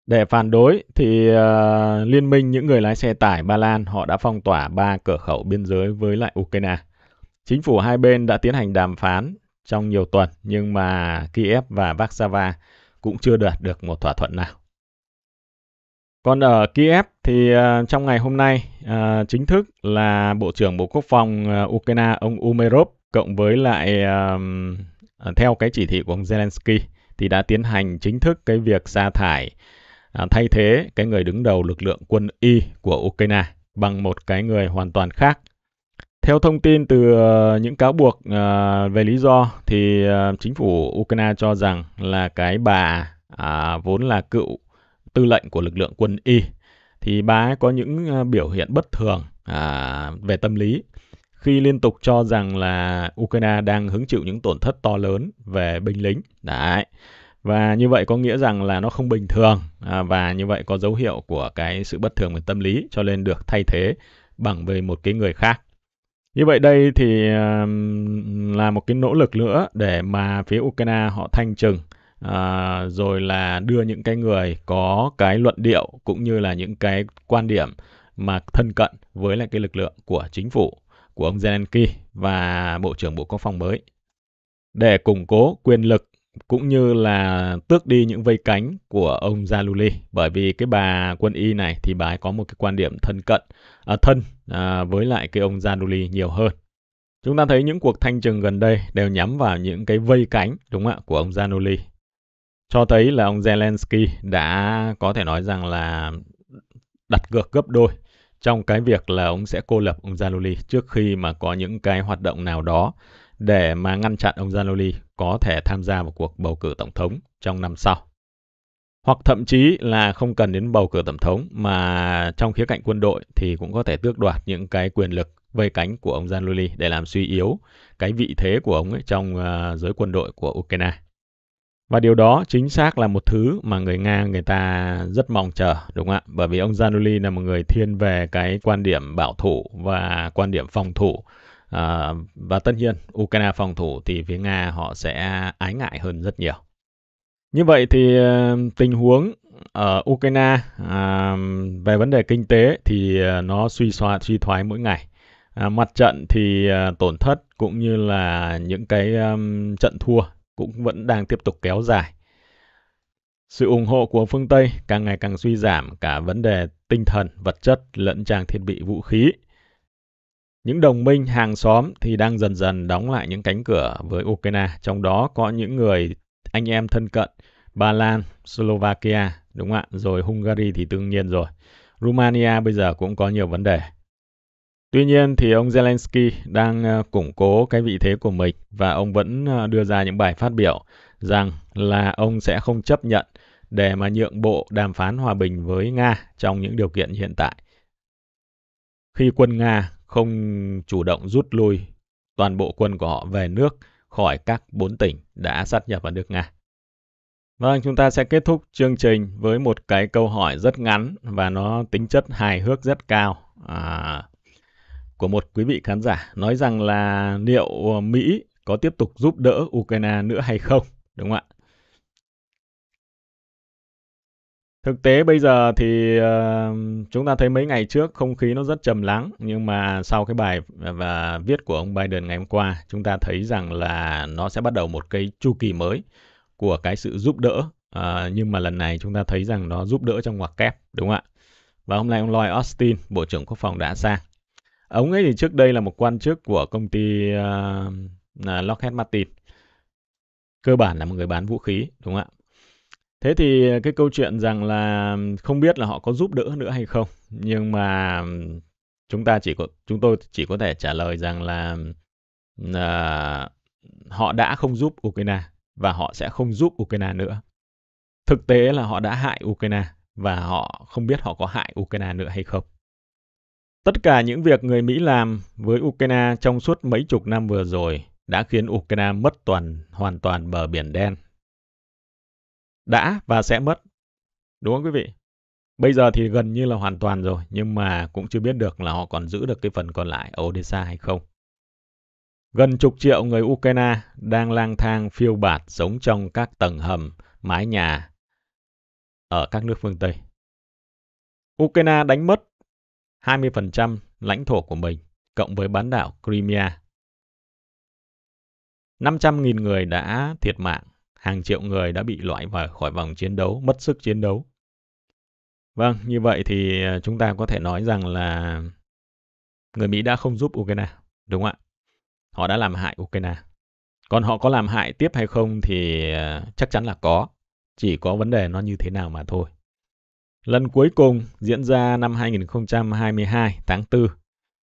Để phản đối thì à, liên minh những người lái xe tải Ba Lan họ đã phong tỏa ba cửa khẩu biên giới với lại Ukraine. Chính phủ hai bên đã tiến hành đàm phán trong nhiều tuần nhưng mà Kiev và Warsaw cũng chưa đạt được một thỏa thuận nào. Còn ở Kiev thì ờ, trong ngày hôm nay ờ, chính thức là Bộ trưởng Bộ Quốc phòng ờ, Ukraine ông Umerov cộng với lại theo cái chỉ thị của ông Zelensky thì đã tiến hành chính thức cái việc sa thải thay thế cái người đứng đầu lực lượng quân y của Ukraine bằng một cái người hoàn toàn khác theo thông tin từ ờ, những cáo buộc ờ, về lý do thì ờ, chính phủ Ukraine cho rằng là cái bà à, vốn là cựu tư lệnh của lực lượng quân Y thì bà ấy có những biểu hiện bất thường à, về tâm lý khi liên tục cho rằng là Ukraine đang hứng chịu những tổn thất to lớn về binh lính. Đấy. Và như vậy có nghĩa rằng là nó không bình thường à, và như vậy có dấu hiệu của cái sự bất thường về tâm lý cho nên được thay thế bằng về một cái người khác. Như vậy đây thì là một cái nỗ lực nữa để mà phía Ukraine họ thanh trừng à, rồi là đưa những cái người có cái luận điệu cũng như là những cái quan điểm mà thân cận với lại cái lực lượng của chính phủ của ông Zelensky và Bộ trưởng Bộ Quốc phòng mới để củng cố quyền lực cũng như là tước đi những vây cánh của ông Jaluli bởi vì cái bà quân y này thì bà ấy có một cái quan điểm thân cận à, thân à, với lại cái ông Jaluli nhiều hơn. Chúng ta thấy những cuộc thanh trừng gần đây đều nhắm vào những cái vây cánh đúng không ạ của ông Jaluli. Cho thấy là ông Zelensky đã có thể nói rằng là đặt cược gấp đôi trong cái việc là ông sẽ cô lập ông Jaluli trước khi mà có những cái hoạt động nào đó để mà ngăn chặn ông Zanoli có thể tham gia vào cuộc bầu cử tổng thống trong năm sau. Hoặc thậm chí là không cần đến bầu cử tổng thống mà trong khía cạnh quân đội thì cũng có thể tước đoạt những cái quyền lực vây cánh của ông Zanoli để làm suy yếu cái vị thế của ông ấy trong ờ, giới quân đội của Ukraine. Và điều đó chính xác là một thứ mà người Nga người ta rất mong chờ, đúng không ạ? Bởi vì ông Zanoli là một người thiên về cái quan điểm bảo thủ và quan điểm phòng thủ À, và tất nhiên, Ukraine phòng thủ thì phía Nga họ sẽ ái ngại hơn rất nhiều. Như vậy thì ờ, tình huống ở Ukraine à, về vấn đề kinh tế thì nó suy soa suy thoái mỗi ngày. À, mặt trận thì tổn thất cũng như là những cái um, trận thua cũng vẫn đang tiếp tục kéo dài. Sự ủng hộ của phương Tây càng ngày càng suy giảm cả vấn đề tinh thần, vật chất lẫn trang thiết bị vũ khí. Những đồng minh hàng xóm thì đang dần dần đóng lại những cánh cửa với Ukraine, trong đó có những người anh em thân cận, Ba Lan, Slovakia, đúng không ạ? Rồi Hungary thì đương nhiên rồi. Romania bây giờ cũng có nhiều vấn đề. Tuy nhiên thì ông Zelensky đang ờ, củng cố cái vị thế của mình và ông vẫn ờ, đưa ra những bài phát biểu rằng là ông sẽ không chấp nhận để mà nhượng bộ đàm phán hòa bình với Nga trong những điều kiện hiện tại. Khi quân Nga không chủ động rút lui toàn bộ quân của họ về nước khỏi các bốn tỉnh đã sát nhập vào nước Nga. Vâng, chúng ta sẽ kết thúc chương trình với một cái câu hỏi rất ngắn và nó tính chất hài hước rất cao à, của một quý vị khán giả nói rằng là liệu Mỹ có tiếp tục giúp đỡ Ukraine nữa hay không, đúng không ạ? Thực tế bây giờ thì uh, chúng ta thấy mấy ngày trước không khí nó rất trầm lắng nhưng mà sau cái bài và viết của ông Biden ngày hôm qua chúng ta thấy rằng là nó sẽ bắt đầu một cái chu kỳ mới của cái sự giúp đỡ uh, nhưng mà lần này chúng ta thấy rằng nó giúp đỡ trong ngoặc kép đúng không ạ? Và hôm nay ông Lloyd Austin, Bộ trưởng Quốc phòng đã sang. Ông ấy thì trước đây là một quan chức của công ty uh, Lockheed Martin. Cơ bản là một người bán vũ khí đúng không ạ? Thế thì cái câu chuyện rằng là không biết là họ có giúp đỡ nữa hay không, nhưng mà chúng ta chỉ có chúng tôi chỉ có thể trả lời rằng là là họ đã không giúp Ukraine và họ sẽ không giúp Ukraine nữa. Thực tế là họ đã hại Ukraine và họ không biết họ có hại Ukraine nữa hay không. Tất cả những việc người Mỹ làm với Ukraine trong suốt mấy chục năm vừa rồi đã khiến Ukraine mất toàn hoàn toàn bờ biển đen đã và sẽ mất. Đúng không quý vị? Bây giờ thì gần như là hoàn toàn rồi, nhưng mà cũng chưa biết được là họ còn giữ được cái phần còn lại ở Odessa hay không. Gần chục triệu người Ukraine đang lang thang phiêu bạt sống trong các tầng hầm, mái nhà ở các nước phương Tây. Ukraine đánh mất 20% lãnh thổ của mình, cộng với bán đảo Crimea. 500.000 người đã thiệt mạng hàng triệu người đã bị loại và khỏi vòng chiến đấu, mất sức chiến đấu. Vâng, như vậy thì à, chúng ta có thể nói rằng là người Mỹ đã không giúp Ukraine, đúng không ạ? Họ đã làm hại Ukraine. Còn họ có làm hại tiếp hay không thì à, chắc chắn là có, chỉ có vấn đề nó như thế nào mà thôi. Lần cuối cùng diễn ra năm 2022, tháng 4.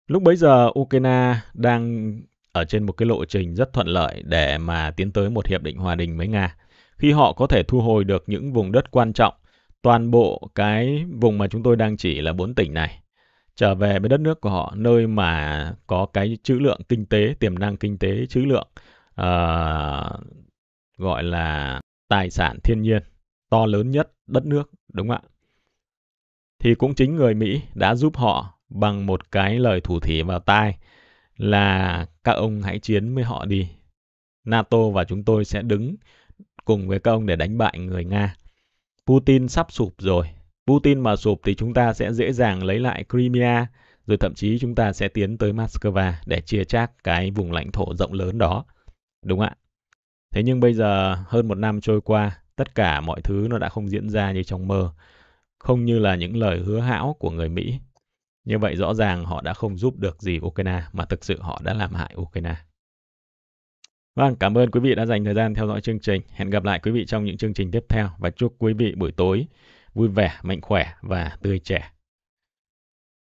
Lúc bấy giờ Ukraine đang ở trên một cái lộ trình rất thuận lợi để mà tiến tới một hiệp định hòa bình với Nga. Khi họ có thể thu hồi được những vùng đất quan trọng, toàn bộ cái vùng mà chúng tôi đang chỉ là bốn tỉnh này trở về với đất nước của họ nơi mà có cái trữ lượng kinh tế tiềm năng kinh tế trữ lượng uh, gọi là tài sản thiên nhiên to lớn nhất đất nước đúng không ạ thì cũng chính người mỹ đã giúp họ bằng một cái lời thủ thỉ vào tai là các ông hãy chiến với họ đi. NATO và chúng tôi sẽ đứng cùng với các ông để đánh bại người Nga. Putin sắp sụp rồi. Putin mà sụp thì chúng ta sẽ dễ dàng lấy lại Crimea, rồi thậm chí chúng ta sẽ tiến tới Moscow để chia chác cái vùng lãnh thổ rộng lớn đó. Đúng ạ. Thế nhưng bây giờ hơn một năm trôi qua, tất cả mọi thứ nó đã không diễn ra như trong mơ, không như là những lời hứa hão của người Mỹ như vậy rõ ràng họ đã không giúp được gì Ukraine mà thực sự họ đã làm hại Ukraine. Vâng, cảm ơn quý vị đã dành thời gian theo dõi chương trình. Hẹn gặp lại quý vị trong những chương trình tiếp theo và chúc quý vị buổi tối vui vẻ, mạnh khỏe và tươi trẻ.